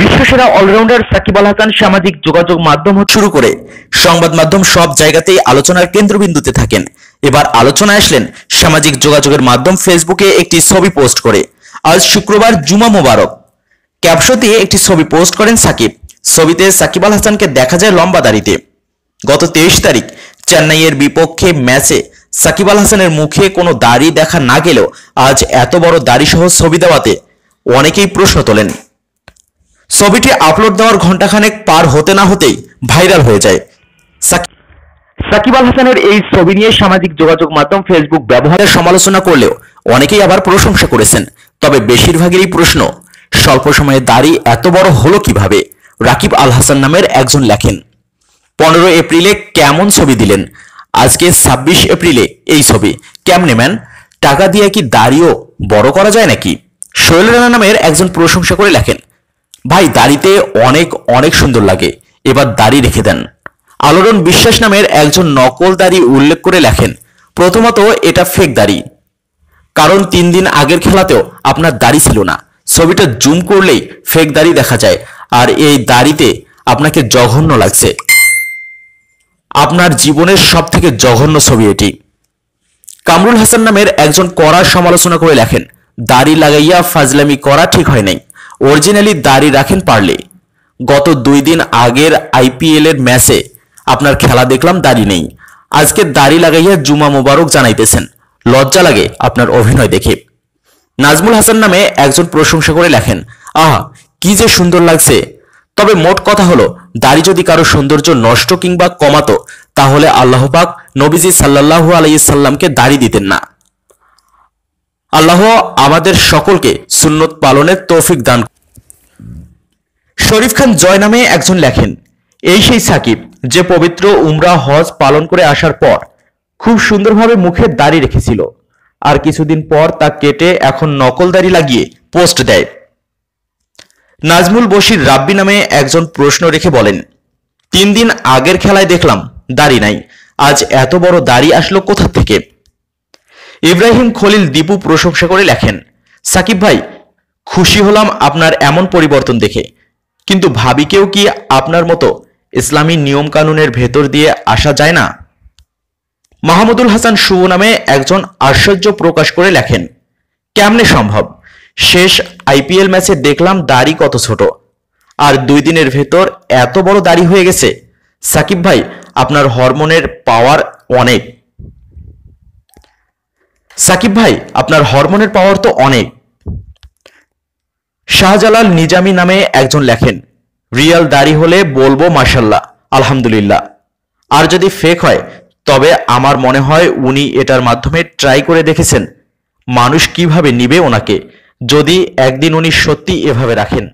বিশ্বসেরা allrounder Shakib Al Hasan সামাজিক যোগাযোগ মাধ্যম শুরু করে সংবাদ মাধ্যম সব জায়গাতেই আলোচনার কেন্দ্রবিন্দুতে থাকেন এবার আলোচনায় আসলেন সামাজিক যোগাযোগের মাধ্যম ফেসবুকে একটি ছবি পোস্ট করে আজ শুক্রবার জুমা মোবারক ক্যাপশন দিয়ে একটি ছবি পোস্ট করেন সাকিব ছবিতে সাকিব আল হাসানকে দেখা যায় লম্বা দাড়িতে গত তেইশ তারিখ চেন্নাইয়ের বিপক্ষে ম্যাচে সাকিব আল হাসানের মুখে কোনো দাড়ি দেখা না গেলেও আজ এত বড় দাড়ি সহ ছবি দেওয়াতে অনেকেই প্রশ্ন তোলেন ছবিটি আপলোড দেওয়ার ঘণ্টাখানেক পার হতে না হতেই ভাইরাল হয়ে যায় সাকিব আল হাসানের এই ছবি নিয়ে সামাজিক যোগাযোগ মাধ্যম ফেসবুক ব্যবহারের সমালোচনা করলেও অনেকেই আবার প্রশংসা করেছেন তবে বেশিরভাগেরই প্রশ্ন স্বল্প সময়ে দাড়ি এত বড় হলো কিভাবে রাকিব আল হাসান নামের একজন লেখেন পনেরো এপ্রিলে কেমন ছবি দিলেন আজকে ছাব্বিশ এপ্রিলে এই ছবি কেমনে ম্যান টাকা দিয়ে কি দাড়িও বড় করা যায় নাকি সোহেল রানা নামের একজন প্রশংসা করে লেখেন ভাই দাড়িতে অনেক অনেক সুন্দর লাগে এবার দাড়ি রেখে দেন আলোড়ন বিশ্বাস নামের একজন নকল দাড়ি উল্লেখ করে লেখেন প্রথমত এটা ফেক দাড়ি কারণ তিন দিন আগের খেলাতেও আপনার দাড়ি ছিল না ছবিটা জুম করলেই ফেক দাড়ি দেখা যায় আর এই দাড়িতে আপনাকে জঘন্য লাগছে আপনার জীবনের সব থেকে জঘন্য ছবি এটি কামরুল হাসান নামের একজন কড়া সমালোচনা করে লেখেন দাড়ি লাগাইয়া ফাজলামি করা ঠিক হয় নাই অরিজিনালি দাড়ি রাখেন পারলে গত দুই দিন আগের আইপিএলের ম্যাচে আপনার খেলা দেখলাম দাড়ি নেই আজকে দাড়ি লাগাইয়া জুমা মোবারক জানাইতেছেন লজ্জা লাগে আপনার অভিনয় দেখে নাজমুল হাসান নামে একজন প্রশংসা করে লেখেন আহা কি যে সুন্দর লাগছে তবে মোট কথা হলো দাড়ি যদি কারো সৌন্দর্য নষ্ট কিংবা কমাতো তাহলে আল্লাহ পাক নবীজি সাল্লাহু আলাইসাল্লামকে দাড়ি দিতেন না আল্লাহ আমাদের সকলকে সুন্নত পালনের তৌফিক দান শরীফ খান জয় নামে একজন লেখেন এই সেই সাকিব যে পবিত্র উমরা হজ পালন করে আসার পর খুব সুন্দরভাবে মুখে দাড়ি রেখেছিল আর কিছুদিন পর তা কেটে এখন নকল দাড়ি লাগিয়ে পোস্ট দেয় নাজমুল বশির রাব্বি নামে একজন প্রশ্ন রেখে বলেন তিন দিন আগের খেলায় দেখলাম দাড়ি নাই আজ এত বড় দাড়ি আসলো কোথা থেকে ইব্রাহিম খলিল দীপু প্রশংসা করে লেখেন সাকিব ভাই খুশি হলাম আপনার এমন পরিবর্তন দেখে কিন্তু ভাবিকেও কি আপনার মতো ইসলামী নিয়মকানুনের ভেতর দিয়ে আসা যায় না মাহমুদুল হাসান শুভ নামে একজন আশ্চর্য প্রকাশ করে লেখেন কেমনে সম্ভব শেষ আইপিএল ম্যাচে দেখলাম দাড়ি কত ছোট আর দুই দিনের ভেতর এত বড় দাড়ি হয়ে গেছে সাকিব ভাই আপনার হরমোনের পাওয়ার অনেক সাকিব ভাই আপনার হরমোনের পাওয়ার তো অনেক শাহজালাল নিজামি নামে একজন লেখেন রিয়াল দাড়ি হলে বলবো মাসাল্লাহ আলহামদুলিল্লাহ আর যদি ফেক হয় তবে আমার মনে হয় উনি এটার মাধ্যমে ট্রাই করে দেখেছেন মানুষ কিভাবে নিবে ওনাকে যদি একদিন উনি সত্যি এভাবে রাখেন